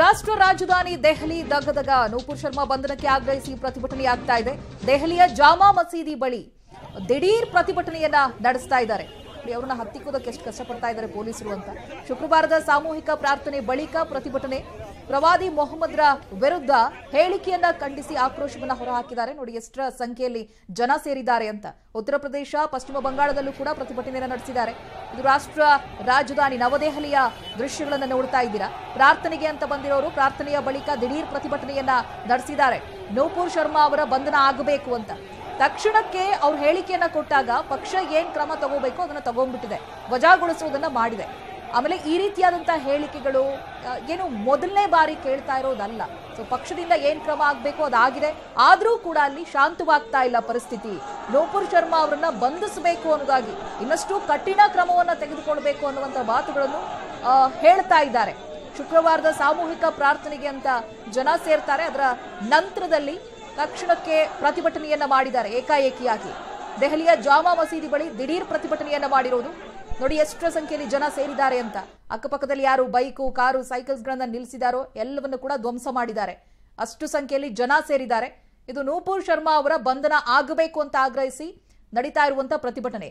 ರಾಷ್ಟ್ರ ರಾಜಧಾನಿ ದೆಹಲಿ ದಗದಗ ನೂಪುರ್ ಶರ್ಮಾ ಬಂಧನಕ್ಕೆ ಆಗ್ರಹಿಸಿ ಪ್ರತಿಭಟನೆಯಾಗ್ತಾ ಇದೆ ದೆಹಲಿಯ ಜಾಮಾ ಮಸೀದಿ ಬಳಿ ದಿಢೀರ್ ಪ್ರತಿಭಟನೆಯನ್ನ ನಡೆಸ್ತಾ ಇದ್ದಾರೆ ನೋಡಿ ಅವ್ರನ್ನ ಹತ್ತಿಕ್ಕೋದಕ್ಕೆ ಎಷ್ಟು ಕಷ್ಟಪಡ್ತಾ ಇದ್ದಾರೆ ಪೊಲೀಸರು ಅಂತ ಶುಕ್ರವಾರದ ಸಾಮೂಹಿಕ ಪ್ರಾರ್ಥನೆ ಬಳಿಕ ಪ್ರತಿಭಟನೆ ಪ್ರವಾದಿ ಮೊಹಮ್ಮದ್ರ ವಿರುದ್ಧ ಹೇಳಿಕೆಯನ್ನ ಖಂಡಿಸಿ ಆಕ್ರೋಶವನ್ನ ಹೊರಹಾಕಿದ್ದಾರೆ ನೋಡಿ ಎಷ್ಟರ ಸಂಖ್ಯೆಯಲ್ಲಿ ಜನ ಸೇರಿದ್ದಾರೆ ಅಂತ ಉತ್ತರ ಪ್ರದೇಶ ಪಶ್ಚಿಮ ಬಂಗಾಳದಲ್ಲೂ ಕೂಡ ಪ್ರತಿಭಟನೆಯನ್ನು ನಡೆಸಿದ್ದಾರೆ ಇದು ರಾಷ್ಟ್ರ ರಾಜಧಾನಿ ನವದೆಹಲಿಯ ದೃಶ್ಯಗಳನ್ನು ನೋಡ್ತಾ ಇದ್ದೀರಾ ಪ್ರಾರ್ಥನೆಗೆ ಅಂತ ಬಂದಿರೋರು ಪ್ರಾರ್ಥನೆಯ ಬಳಿಕ ದಿಢೀರ್ ಪ್ರತಿಭಟನೆಯನ್ನ ನಡೆಸಿದ್ದಾರೆ ನೂಪುರ್ ಶರ್ಮಾ ಅವರ ಬಂಧನ ಆಗಬೇಕು ಅಂತ ತಕ್ಷಣಕ್ಕೆ ಅವ್ರ ಹೇಳಿಕೆಯನ್ನ ಕೊಟ್ಟಾಗ ಪಕ್ಷ ಏನ್ ಕ್ರಮ ತಗೋಬೇಕು ಅದನ್ನ ತಗೊಂಡ್ಬಿಟ್ಟಿದೆ ವಜಾಗೊಳಿಸುವುದನ್ನ ಮಾಡಿದೆ ಆಮೇಲೆ ಈ ರೀತಿಯಾದಂತಹ ಹೇಳಿಕೆಗಳು ಏನು ಮೊದಲನೇ ಬಾರಿ ಕೇಳ್ತಾ ಇರೋದಲ್ಲ ಸೊ ಪಕ್ಷದಿಂದ ಏನ್ ಕ್ರಮ ಆಗಬೇಕು ಅದಾಗಿದೆ ಆದರೂ ಕೂಡ ಅಲ್ಲಿ ಶಾಂತವಾಗ್ತಾ ಇಲ್ಲ ಪರಿಸ್ಥಿತಿ ನೋಪುರ್ ಶರ್ಮಾ ಅವರನ್ನ ಬಂಧಿಸಬೇಕು ಅನ್ನೋದಾಗಿ ಇನ್ನಷ್ಟು ಕಠಿಣ ಕ್ರಮವನ್ನ ತೆಗೆದುಕೊಳ್ಬೇಕು ಅನ್ನುವಂತ ಮಾತುಗಳನ್ನು ಹೇಳ್ತಾ ಇದ್ದಾರೆ ಶುಕ್ರವಾರದ ಸಾಮೂಹಿಕ ಪ್ರಾರ್ಥನೆಗೆ ಅಂತ ಜನ ಸೇರ್ತಾರೆ ಅದರ ನಂತರದಲ್ಲಿ ತಕ್ಷಣಕ್ಕೆ ಪ್ರತಿಭಟನೆಯನ್ನ ಮಾಡಿದ್ದಾರೆ ಏಕಾಏಕಿಯಾಗಿ ದೆಹಲಿಯ ಜಾಮಾ ಮಸೀದಿ ಬಳಿ ದಿಢೀರ್ ಪ್ರತಿಭಟನೆಯನ್ನ ಮಾಡಿರೋದು ನೋಡಿ ಎಷ್ಟರ ಸಂಖ್ಯೆಯಲ್ಲಿ ಜನ ಸೇರಿದ್ದಾರೆ ಅಂತ ಅಕ್ಕಪಕ್ಕದಲ್ಲಿ ಯಾರು ಬೈಕು ಕಾರು ಸೈಕಲ್ಸ್ ಗಳನ್ನ ನಿಲ್ಲಿಸಿದಾರೋ ಎಲ್ಲವನ್ನು ಕೂಡ ಧ್ವಂಸ ಮಾಡಿದ್ದಾರೆ ಅಷ್ಟು ಸಂಖ್ಯೆಯಲ್ಲಿ ಜನ ಸೇರಿದ್ದಾರೆ ಇದು ನೂಪುರ್ ಶರ್ಮಾ ಅವರ ಬಂಧನ ಆಗಬೇಕು ಅಂತ ಆಗ್ರಹಿಸಿ ನಡೀತಾ ಇರುವಂತಹ ಪ್ರತಿಭಟನೆ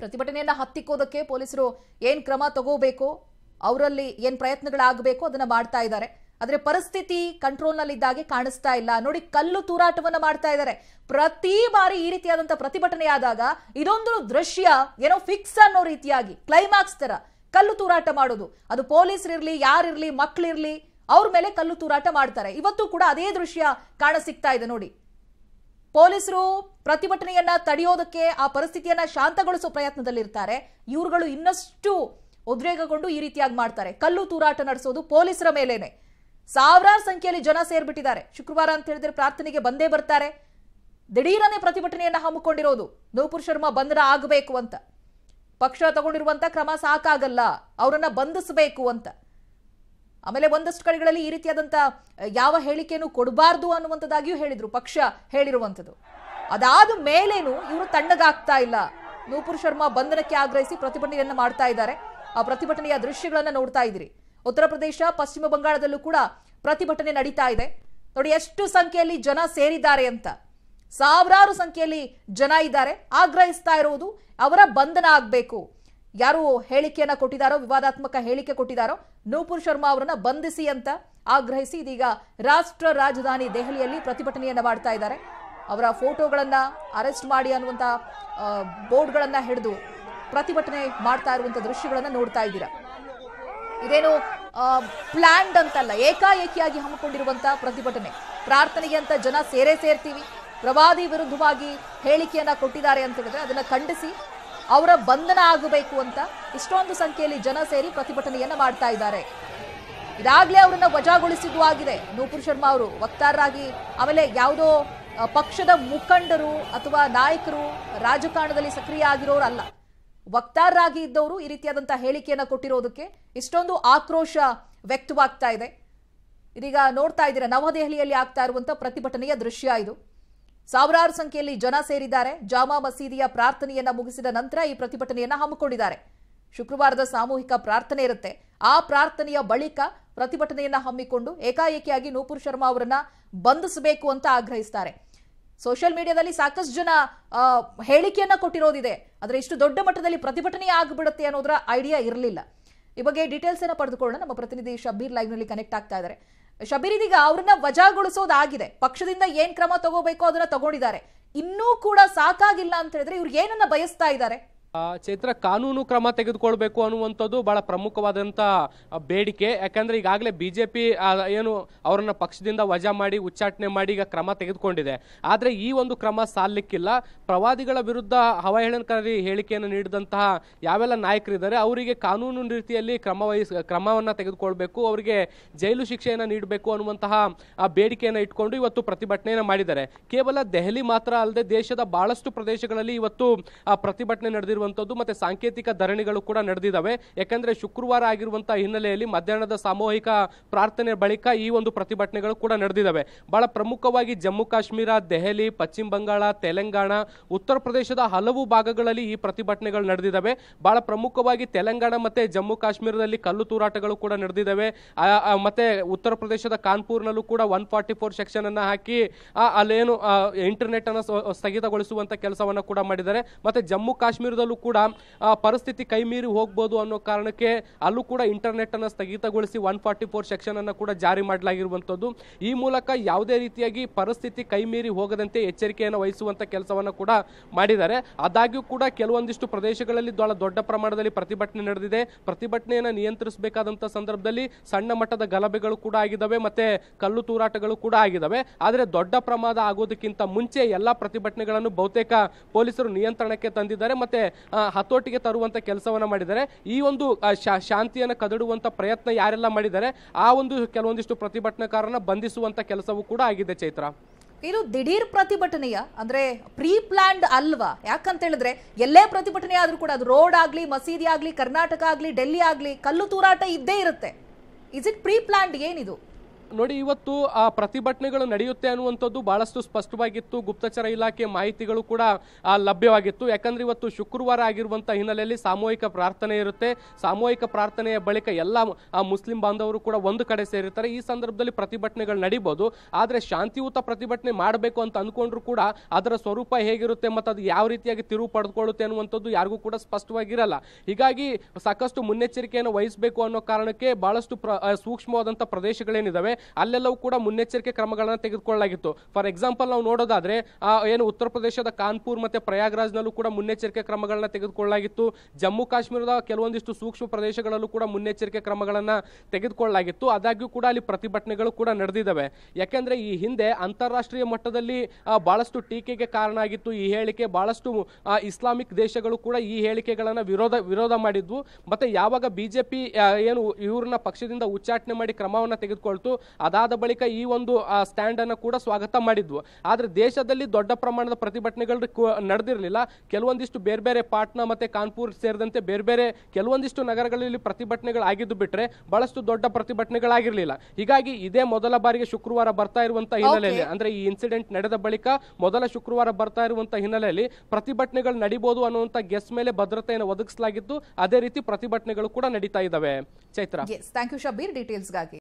ಪ್ರತಿಭಟನೆಯನ್ನ ಹತ್ತಿಕ್ಕೋದಕ್ಕೆ ಪೊಲೀಸರು ಏನ್ ಕ್ರಮ ತಗೋಬೇಕು ಅವರಲ್ಲಿ ಏನ್ ಪ್ರಯತ್ನಗಳಾಗಬೇಕು ಅದನ್ನ ಮಾಡ್ತಾ ಇದ್ದಾರೆ ಆದರೆ ಪರಿಸ್ಥಿತಿ ಕಂಟ್ರೋಲ್ನಲ್ಲಿದ್ದಾಗೆ ಕಾಣಿಸ್ತಾ ಇಲ್ಲ ನೋಡಿ ಕಲ್ಲು ತೂರಾಟವನ್ನು ಮಾಡ್ತಾ ಇದ್ದಾರೆ ಪ್ರತಿ ಬಾರಿ ಈ ರೀತಿಯಾದಂಥ ಪ್ರತಿಭಟನೆಯಾದಾಗ ಇದೊಂದು ದೃಶ್ಯ ಏನೋ ಫಿಕ್ಸ್ ಅನ್ನೋ ರೀತಿಯಾಗಿ ಕ್ಲೈಮ್ಯಾಕ್ಸ್ ತರ ಕಲ್ಲು ತೂರಾಟ ಮಾಡೋದು ಅದು ಪೊಲೀಸರಿರಲಿ ಯಾರಿರಲಿ ಮಕ್ಕಳಿರಲಿ ಅವ್ರ ಮೇಲೆ ಕಲ್ಲು ತೂರಾಟ ಮಾಡ್ತಾರೆ ಇವತ್ತು ಕೂಡ ಅದೇ ದೃಶ್ಯ ಕಾಣ ಸಿಗ್ತಾ ಇದೆ ನೋಡಿ ಪೊಲೀಸರು ಪ್ರತಿಭಟನೆಯನ್ನ ತಡೆಯೋದಕ್ಕೆ ಆ ಪರಿಸ್ಥಿತಿಯನ್ನ ಶಾಂತಗೊಳಿಸೋ ಪ್ರಯತ್ನದಲ್ಲಿರ್ತಾರೆ ಇವ್ರುಗಳು ಇನ್ನಷ್ಟು ಉದ್ರೇಕಗೊಂಡು ಈ ರೀತಿಯಾಗಿ ಮಾಡ್ತಾರೆ ಕಲ್ಲು ತೂರಾಟ ನಡೆಸೋದು ಪೊಲೀಸರ ಮೇಲೇನೆ ಸಾವಿರಾರು ಸಂಖ್ಯೆಯಲ್ಲಿ ಜನ ಸೇರ್ಬಿಟ್ಟಿದ್ದಾರೆ ಶುಕ್ರವಾರ ಅಂತ ಹೇಳಿದ್ರೆ ಪ್ರಾರ್ಥನೆಗೆ ಬಂದೇ ಬರ್ತಾರೆ ದಿಢೀರನೇ ಪ್ರತಿಭಟನೆಯನ್ನು ಹಮ್ಮಿಕೊಂಡಿರೋದು ನೂಪುರ್ ಶರ್ಮಾ ಬಂಧನ ಆಗಬೇಕು ಅಂತ ಪಕ್ಷ ತಗೊಂಡಿರುವಂತ ಕ್ರಮ ಸಾಕಾಗಲ್ಲ ಅವರನ್ನ ಬಂಧಿಸಬೇಕು ಅಂತ ಆಮೇಲೆ ಒಂದಷ್ಟು ಕಡೆಗಳಲ್ಲಿ ಈ ರೀತಿಯಾದಂಥ ಯಾವ ಹೇಳಿಕೆಯನ್ನು ಕೊಡಬಾರ್ದು ಅನ್ನುವಂಥದ್ದಾಗಿಯೂ ಹೇಳಿದ್ರು ಪಕ್ಷ ಹೇಳಿರುವಂಥದ್ದು ಅದಾದ ಮೇಲೇನು ಇವರು ತಣ್ಣಗಾಗ್ತಾ ಇಲ್ಲ ನೂಪುರ್ ಶರ್ಮಾ ಬಂಧನಕ್ಕೆ ಆಗ್ರಹಿಸಿ ಪ್ರತಿಭಟನೆಯನ್ನು ಮಾಡ್ತಾ ಇದ್ದಾರೆ ಆ ಪ್ರತಿಭಟನೆಯ ದೃಶ್ಯಗಳನ್ನು ನೋಡ್ತಾ ಇದ್ದೀರಿ ಉತ್ತರ ಪ್ರದೇಶ ಪಶ್ಚಿಮ ಬಂಗಾಳದಲ್ಲೂ ಕೂಡ ಪ್ರತಿಭಟನೆ ನಡೀತಾ ಇದೆ ನೋಡಿ ಎಷ್ಟು ಸಂಖ್ಯೆಯಲ್ಲಿ ಜನ ಸೇರಿದ್ದಾರೆ ಅಂತ ಸಾವಿರಾರು ಸಂಖ್ಯೆಯಲ್ಲಿ ಜನ ಇದ್ದಾರೆ ಆಗ್ರಹಿಸ್ತಾ ಇರುವುದು ಅವರ ಬಂಧನ ಆಗಬೇಕು ಯಾರು ಹೇಳಿಕೆಯನ್ನು ಕೊಟ್ಟಿದ್ದಾರೋ ವಿವಾದಾತ್ಮಕ ಹೇಳಿಕೆ ಕೊಟ್ಟಿದ್ದಾರೋ ನೂಪುರ್ ಶರ್ಮಾ ಅವರನ್ನು ಬಂಧಿಸಿ ಅಂತ ಆಗ್ರಹಿಸಿ ಇದೀಗ ರಾಷ್ಟ್ರ ರಾಜಧಾನಿ ದೆಹಲಿಯಲ್ಲಿ ಪ್ರತಿಭಟನೆಯನ್ನ ಮಾಡ್ತಾ ಇದ್ದಾರೆ ಅವರ ಫೋಟೋಗಳನ್ನು ಅರೆಸ್ಟ್ ಮಾಡಿ ಅನ್ನುವಂಥ ಬೋರ್ಡ್ಗಳನ್ನು ಹಿಡಿದು ಪ್ರತಿಭಟನೆ ಮಾಡ್ತಾ ಇರುವಂಥ ದೃಶ್ಯಗಳನ್ನು ನೋಡ್ತಾ ಇದ್ದೀರಾ ಇದೇನು ಪ್ಲ್ಯಾಂಡ್ ಅಂತಲ್ಲ ಏಕಾಏಕಿಯಾಗಿ ಹಮ್ಮಿಕೊಂಡಿರುವಂತಹ ಪ್ರತಿಭಟನೆ ಪ್ರಾರ್ಥನೆಗೆ ಅಂತ ಜನ ಸೇರೇ ಸೇರ್ತೀವಿ ಪ್ರವಾದಿ ವಿರುದ್ಧವಾಗಿ ಹೇಳಿಕೆಯನ್ನ ಕೊಟ್ಟಿದ್ದಾರೆ ಅಂತ ಹೇಳಿದ್ರೆ ಅದನ್ನ ಖಂಡಿಸಿ ಅವರ ಬಂಧನ ಆಗಬೇಕು ಅಂತ ಇಷ್ಟೊಂದು ಸಂಖ್ಯೆಯಲ್ಲಿ ಜನ ಸೇರಿ ಪ್ರತಿಭಟನೆಯನ್ನ ಮಾಡ್ತಾ ಇದ್ದಾರೆ ಇದಾಗಲೇ ಅವರನ್ನ ವಜಾಗೊಳಿಸಿದ್ದು ಆಗಿದೆ ನೂಪುರ್ ಶರ್ಮಾ ಅವರು ವಕ್ತಾರರಾಗಿ ಆಮೇಲೆ ಯಾವುದೋ ಪಕ್ಷದ ಮುಖಂಡರು ಅಥವಾ ನಾಯಕರು ರಾಜಕಾರಣದಲ್ಲಿ ಸಕ್ರಿಯ ಆಗಿರೋರಲ್ಲ ವಕ್ತಾರರಾಗಿ ಇದ್ದವರು ಈ ರೀತಿಯಾದಂತಹ ಹೇಳಿಕೆಯನ್ನು ಕೊಟ್ಟಿರೋದಕ್ಕೆ ಇಷ್ಟೊಂದು ಆಕ್ರೋಶ ವ್ಯಕ್ತವಾಗ್ತಾ ಇದೆ ಇದೀಗ ನೋಡ್ತಾ ಇದ್ದೀರಾ ನವದೆಹಲಿಯಲ್ಲಿ ಆಗ್ತಾ ಇರುವಂತಹ ಪ್ರತಿಭಟನೆಯ ದೃಶ್ಯ ಇದು ಸಾವಿರಾರು ಸಂಖ್ಯೆಯಲ್ಲಿ ಜನ ಸೇರಿದ್ದಾರೆ ಜಾಮಾ ಮಸೀದಿಯ ಪ್ರಾರ್ಥನೆಯನ್ನ ಮುಗಿಸಿದ ನಂತರ ಈ ಪ್ರತಿಭಟನೆಯನ್ನ ಹಮ್ಮಿಕೊಂಡಿದ್ದಾರೆ ಶುಕ್ರವಾರದ ಸಾಮೂಹಿಕ ಪ್ರಾರ್ಥನೆ ಇರುತ್ತೆ ಆ ಪ್ರಾರ್ಥನೆಯ ಬಳಿಕ ಪ್ರತಿಭಟನೆಯನ್ನ ಹಮ್ಮಿಕೊಂಡು ಏಕಾಏಕಿಯಾಗಿ ನೂಪುರ್ ಶರ್ಮಾ ಅವರನ್ನ ಬಂಧಿಸಬೇಕು ಅಂತ ಆಗ್ರಹಿಸ್ತಾರೆ ಸೋಷಿಯಲ್ ಮೀಡಿಯಾದಲ್ಲಿ ಸಾಕಷ್ಟು ಜನ ಹೇಳಿಕೆಯನ್ನ ಕೊಟ್ಟಿರೋದಿದೆ ಆದರೆ ಇಷ್ಟು ದೊಡ್ಡ ಮಟ್ಟದಲ್ಲಿ ಪ್ರತಿಭಟನೆ ಆಗಿಬಿಡುತ್ತೆ ಅನ್ನೋದ್ರ ಐಡಿಯಾ ಇರಲಿಲ್ಲ ಈ ಬಗ್ಗೆ ಡೀಟೇಲ್ಸ್ ಏನ ಪಡೆದುಕೊಳ್ಳೋಣ ನಮ್ಮ ಪ್ರತಿನಿಧಿ ಶಬೀರ್ ಲೈವ್ನಲ್ಲಿ ನಲ್ಲಿ ಕನೆಕ್ಟ್ ಆಗ್ತಾ ಇದ್ದಾರೆ ಶಬೀರ್ ಇದೀಗ ಅವ್ರನ್ನ ವಜಾಗೊಳಿಸೋದಾಗಿದೆ ಪಕ್ಷದಿಂದ ಏನ್ ಕ್ರಮ ತಗೋಬೇಕು ಅದನ್ನ ತಗೊಂಡಿದ್ದಾರೆ ಇನ್ನೂ ಕೂಡ ಸಾಕಾಗಿಲ್ಲ ಅಂತ ಹೇಳಿದ್ರೆ ಇವ್ರು ಏನನ್ನ ಬಯಸ್ತಾ ಇದ್ದಾರೆ ಚೈತ್ರ ಕಾನೂನು ಕ್ರಮ ತೆಗೆದುಕೊಳ್ಬೇಕು ಅನ್ನುವಂಥದ್ದು ಬಹಳ ಪ್ರಮುಖವಾದಂಥ ಬೇಡಿಕೆ ಯಾಕಂದ್ರೆ ಈಗಾಗಲೇ ಬಿಜೆಪಿ ಏನು ಅವರನ್ನ ಪಕ್ಷದಿಂದ ವಜಾ ಮಾಡಿ ಉಚ್ಚಾಟನೆ ಮಾಡಿ ಈಗ ಕ್ರಮ ತೆಗೆದುಕೊಂಡಿದೆ ಆದರೆ ಈ ಒಂದು ಕ್ರಮ ಸಾಲಲಿಕ್ಕಿಲ್ಲ ಪ್ರವಾದಿಗಳ ವಿರುದ್ಧ ಅವಹೇಳನಕಾರಿ ಹೇಳಿಕೆಯನ್ನು ನೀಡಿದಂತಹ ಯಾವೆಲ್ಲ ನಾಯಕರಿದ್ದಾರೆ ಅವರಿಗೆ ಕಾನೂನು ರೀತಿಯಲ್ಲಿ ಕ್ರಮ ವಹಿಸ ಕ್ರಮವನ್ನು ತೆಗೆದುಕೊಳ್ಬೇಕು ಅವರಿಗೆ ಜೈಲು ಶಿಕ್ಷೆಯನ್ನು ನೀಡಬೇಕು ಅನ್ನುವಂತಹ ಬೇಡಿಕೆಯನ್ನು ಇಟ್ಕೊಂಡು ಇವತ್ತು ಪ್ರತಿಭಟನೆಯನ್ನು ಮಾಡಿದ್ದಾರೆ ಕೇವಲ ದೆಹಲಿ ಮಾತ್ರ ಅಲ್ಲದೆ ದೇಶದ ಬಹಳಷ್ಟು ಪ್ರದೇಶಗಳಲ್ಲಿ ಇವತ್ತು ಪ್ರತಿಭಟನೆ ನಡೆದಿರುವ ಆಗಿರುವಂಥದ್ದು ಮತ್ತೆ ಸಾಂಕೇತಿಕ ಧರಣಿಗಳು ಕೂಡ ನಡೆದಿದ್ದಾವೆ ಯಾಕಂದ್ರೆ ಶುಕ್ರವಾರ ಆಗಿರುವಂತಹ ಹಿನ್ನೆಲೆಯಲ್ಲಿ ಮಧ್ಯಾಹ್ನದ ಸಾಮೂಹಿಕ ಪ್ರಾರ್ಥನೆ ಬಳಿಕ ಈ ಒಂದು ಪ್ರತಿಭಟನೆಗಳು ಕೂಡ ನಡೆದಿದ್ದಾವೆ ಬಹಳ ಪ್ರಮುಖವಾಗಿ ಜಮ್ಮು ಕಾಶ್ಮೀರ ದೆಹಲಿ ಪಶ್ಚಿಮ ಬಂಗಾಳ ತೆಲಂಗಾಣ ಉತ್ತರ ಪ್ರದೇಶದ ಹಲವು ಭಾಗಗಳಲ್ಲಿ ಈ ಪ್ರತಿಭಟನೆಗಳು ನಡೆದಿದ್ದಾವೆ ಬಹಳ ಪ್ರಮುಖವಾಗಿ ತೆಲಂಗಾಣ ಮತ್ತೆ ಜಮ್ಮು ಕಾಶ್ಮೀರದಲ್ಲಿ ಕಲ್ಲು ತೂರಾಟಗಳು ಕೂಡ ನಡೆದಿದ್ದಾವೆ ಮತ್ತೆ ಉತ್ತರ ಪ್ರದೇಶದ ಕಾನ್ಪುರ್ನಲ್ಲೂ ಕೂಡ ಒನ್ ಫಾರ್ಟಿ ಫೋರ್ ಸೆಕ್ಷನ್ ಅನ್ನ ಹಾಕಿ ಅಲ್ಲೇನು ಇಂಟರ್ನೆಟ್ ಅನ್ನು ಸ್ಥಗಿತಗೊಳಿಸುವಂತ ಕೆಲಸವನ್ನ ಕೂಡ ಮಾಡಿದ್ದಾರೆ ಮತ್ತೆ ಜಮ್ಮು ಕಾಶ್ಮೀರದಲ್ಲೂ ಅಲ್ಲೂ ಕೂಡ ಪರಿಸ್ಥಿತಿ ಕೈ ಮೀರಿ ಹೋಗ್ಬೋದು ಅನ್ನೋ ಕಾರಣಕ್ಕೆ ಅಲ್ಲೂ ಕೂಡ ಇಂಟರ್ನೆಟ್ ಅನ್ನು ಸ್ಥಗಿತಗೊಳಿಸಿ ಒನ್ ಫಾರ್ಟಿ ಫೋರ್ ಸೆಕ್ಷನ್ ಅನ್ನು ಕೂಡ ಜಾರಿ ಮಾಡಲಾಗಿರುವಂತದ್ದು ಈ ಮೂಲಕ ಯಾವುದೇ ರೀತಿಯಾಗಿ ಪರಿಸ್ಥಿತಿ ಕೈ ಮೀರಿ ಹೋಗದಂತೆ ಎಚ್ಚರಿಕೆಯನ್ನು ವಹಿಸುವಂತ ಕೆಲಸವನ್ನು ಕೂಡ ಮಾಡಿದ್ದಾರೆ ಆದಾಗ್ಯೂ ಕೂಡ ಕೆಲವೊಂದಿಷ್ಟು ಪ್ರದೇಶಗಳಲ್ಲಿ ಬಹಳ ದೊಡ್ಡ ಪ್ರಮಾಣದಲ್ಲಿ ಪ್ರತಿಭಟನೆ ನಡೆದಿದೆ ಪ್ರತಿಭಟನೆಯನ್ನು ನಿಯಂತ್ರಿಸಬೇಕಾದಂತಹ ಸಂದರ್ಭದಲ್ಲಿ ಸಣ್ಣ ಮಟ್ಟದ ಗಲಭೆಗಳು ಕೂಡ ಆಗಿದ್ದಾವೆ ಮತ್ತೆ ಕಲ್ಲು ತೂರಾಟಗಳು ಕೂಡ ಆಗಿದ್ದಾವೆ ಆದರೆ ದೊಡ್ಡ ಪ್ರಮಾದ ಆಗೋದಕ್ಕಿಂತ ಮುಂಚೆ ಎಲ್ಲ ಪ್ರತಿಭಟನೆಗಳನ್ನು ಬಹುತೇಕ ಪೊಲೀಸರು ನಿಯಂತ್ರಣಕ್ಕೆ ತಂದಿದ್ದಾರೆ ಮತ್ತೆ ಹತೋಟಿಗೆ ತರುವಂತ ಕೆಲಸವನ್ನ ಮಾಡಿದರೆ ಈ ಒಂದು ಶಾಂತಿಯನ್ನು ಕದಡುವಂಥ ಪ್ರಯತ್ನ ಯಾರೆಲ್ಲ ಮಾಡಿದರೆ ಆ ಒಂದು ಕೆಲವೊಂದಿಷ್ಟು ಪ್ರತಿಭಟನಾಕಾರನ ಬಂಧಿಸುವಂತ ಕೆಲಸವೂ ಕೂಡ ಆಗಿದೆ ಚೈತ್ರ ಇದು ದಿಢೀರ್ ಪ್ರತಿಭಟನೆಯ ಅಂದ್ರೆ ಪ್ರೀ ಪ್ಲಾನ್ಡ್ ಅಲ್ವಾ ಯಾಕಂತ ಹೇಳಿದ್ರೆ ಎಲ್ಲೇ ಪ್ರತಿಭಟನೆ ಆದ್ರೂ ಕೂಡ ಅದು ರೋಡ್ ಆಗ್ಲಿ ಮಸೀದಿ ಆಗ್ಲಿ ಕರ್ನಾಟಕ ಆಗ್ಲಿ ಡೆಲ್ಲಿ ಆಗ್ಲಿ ಕಲ್ಲು ತೂರಾಟ ಇದ್ದೇ ಇರುತ್ತೆ ಇಸ್ ಇಟ್ ಪ್ರೀ ಪ್ಲಾನ್ಡ್ ಏನಿದು ನೋಡಿ ಇವತ್ತು ಆ ಪ್ರತಿಭಟನೆಗಳು ನಡೆಯುತ್ತೆ ಅನ್ನುವಂಥದ್ದು ಬಹಳಷ್ಟು ಸ್ಪಷ್ಟವಾಗಿತ್ತು ಗುಪ್ತಚರ ಇಲಾಖೆ ಮಾಹಿತಿಗಳು ಕೂಡ ಲಭ್ಯವಾಗಿತ್ತು ಯಾಕಂದ್ರೆ ಇವತ್ತು ಶುಕ್ರವಾರ ಆಗಿರುವಂತಹ ಹಿನ್ನೆಲೆಯಲ್ಲಿ ಸಾಮೂಹಿಕ ಪ್ರಾರ್ಥನೆ ಇರುತ್ತೆ ಸಾಮೂಹಿಕ ಪ್ರಾರ್ಥನೆಯ ಬಳಿಕ ಎಲ್ಲ ಮುಸ್ಲಿಂ ಬಾಂಧವರು ಕೂಡ ಒಂದು ಕಡೆ ಸೇರಿರ್ತಾರೆ ಈ ಸಂದರ್ಭದಲ್ಲಿ ಪ್ರತಿಭಟನೆಗಳು ನಡೀಬಹುದು ಆದರೆ ಶಾಂತಿಯುತ ಪ್ರತಿಭಟನೆ ಮಾಡಬೇಕು ಅಂತ ಅಂದ್ಕೊಂಡ್ರು ಕೂಡ ಅದರ ಸ್ವರೂಪ ಹೇಗಿರುತ್ತೆ ಮತ್ತು ಅದು ಯಾವ ರೀತಿಯಾಗಿ ತಿರುವು ಪಡೆದುಕೊಳ್ಳುತ್ತೆ ಅನ್ನುವಂಥದ್ದು ಯಾರಿಗೂ ಕೂಡ ಸ್ಪಷ್ಟವಾಗಿರಲ್ಲ ಹೀಗಾಗಿ ಸಾಕಷ್ಟು ಮುನ್ನೆಚ್ಚರಿಕೆಯನ್ನು ವಹಿಸಬೇಕು ಅನ್ನೋ ಕಾರಣಕ್ಕೆ ಬಹಳಷ್ಟು ಪ್ರ ಸೂಕ್ಷ್ಮವಾದಂಥ ಪ್ರದೇಶಗಳೇನಿದ್ದಾವೆ ಅಲ್ಲೆಲ್ಲವೂ ಕೂಡ ಮುನ್ನೆಚ್ಚರಿಕೆ ಕ್ರಮಗಳನ್ನು ತೆಗೆದುಕೊಳ್ಳಲಾಗಿತ್ತು ಫಾರ್ ಎಕ್ಸಾಂಪಲ್ ನಾವು ನೋಡೋದಾದ್ರೆ ಏನು ಉತ್ತರ ಪ್ರದೇಶದ ಕಾನ್ಪುರ್ ಮತ್ತೆ ಪ್ರಯಾಗ್ರಾಜ್ನಲ್ಲೂ ಕೂಡ ಮುನ್ನೆಚ್ಚರಿಕೆ ಕ್ರಮಗಳನ್ನು ತೆಗೆದುಕೊಳ್ಳಲಾಗಿತ್ತು ಜಮ್ಮು ಕಾಶ್ಮೀರದ ಕೆಲವೊಂದಿಷ್ಟು ಸೂಕ್ಷ್ಮ ಪ್ರದೇಶಗಳಲ್ಲೂ ಕೂಡ ಮುನ್ನೆಚ್ಚರಿಕೆ ಕ್ರಮಗಳನ್ನು ತೆಗೆದುಕೊಳ್ಳಲಾಗಿತ್ತು ಆದಾಗ್ಯೂ ಕೂಡ ಅಲ್ಲಿ ಪ್ರತಿಭಟನೆಗಳು ಕೂಡ ನಡೆದಿದ್ದಾವೆ ಯಾಕೆಂದರೆ ಈ ಹಿಂದೆ ಅಂತಾರಾಷ್ಟ್ರೀಯ ಮಟ್ಟದಲ್ಲಿ ಬಹಳಷ್ಟು ಟೀಕೆಗೆ ಕಾರಣ ಆಗಿತ್ತು ಈ ಹೇಳಿಕೆ ಬಹಳಷ್ಟು ಇಸ್ಲಾಮಿಕ್ ದೇಶಗಳು ಕೂಡ ಈ ಹೇಳಿಕೆಗಳನ್ನು ವಿರೋಧ ವಿರೋಧ ಮಾಡಿದ್ವು ಮತ್ತೆ ಯಾವಾಗ ಬಿಜೆಪಿ ಏನು ಇವ್ರನ್ನ ಪಕ್ಷದಿಂದ ಉಚ್ಚಾಟನೆ ಮಾಡಿ ಕ್ರಮವನ್ನು ತೆಗೆದುಕೊಳ್ತು ಅದಾದ ಬಳಿಕ ಈ ಒಂದು ಸ್ಟ್ಯಾಂಡ್ ಅನ್ನು ಕೂಡ ಸ್ವಾಗತ ಮಾಡಿದ್ವು ಆದರೆ ದೇಶದಲ್ಲಿ ದೊಡ್ಡ ಪ್ರಮಾಣದ ಪ್ರತಿಭಟನೆಗಳು ನಡೆದಿರಲಿಲ್ಲ ಕೆಲವೊಂದಿಷ್ಟು ಬೇರೆ ಬೇರೆ ಪಾಟ್ನಾ ಮತ್ತೆ ಕಾನ್ಪುರ್ ಸೇರಿದಂತೆ ಬೇರೆ ಬೇರೆ ಕೆಲವೊಂದಿಷ್ಟು ನಗರಗಳಲ್ಲಿ ಆಗಿದ್ದು ಬಿಟ್ರೆ ಬಹಳಷ್ಟು ದೊಡ್ಡ ಪ್ರತಿಭಟನೆಗಳಾಗಿರಲಿಲ್ಲ ಹೀಗಾಗಿ ಇದೇ ಮೊದಲ ಬಾರಿಗೆ ಶುಕ್ರವಾರ ಬರ್ತಾ ಇರುವಂತಹ ಹಿನ್ನೆಲೆಯಲ್ಲಿ ಅಂದ್ರೆ ಈ ಇನ್ಸಿಡೆಂಟ್ ನಡೆದ ಬಳಿಕ ಮೊದಲ ಶುಕ್ರವಾರ ಬರ್ತಾ ಇರುವಂತಹ ಹಿನ್ನೆಲೆಯಲ್ಲಿ ಪ್ರತಿಭಟನೆಗಳು ನಡಿಬಹುದು ಅನ್ನುವಂತ ಗೆಸ್ ಮೇಲೆ ಭದ್ರತೆಯನ್ನು ಒದಗಿಸಲಾಗಿತ್ತು ಅದೇ ರೀತಿ ಪ್ರತಿಭಟನೆಗಳು ಕೂಡ ನಡೀತಾ ಇದ್ದಾವೆ ಚೈತ್ರ ಥ್ಯಾಂಕ್ ಯು ಶಬೀರ್ ಡೀಟೇಲ್ಸ್ಗಾಗಿ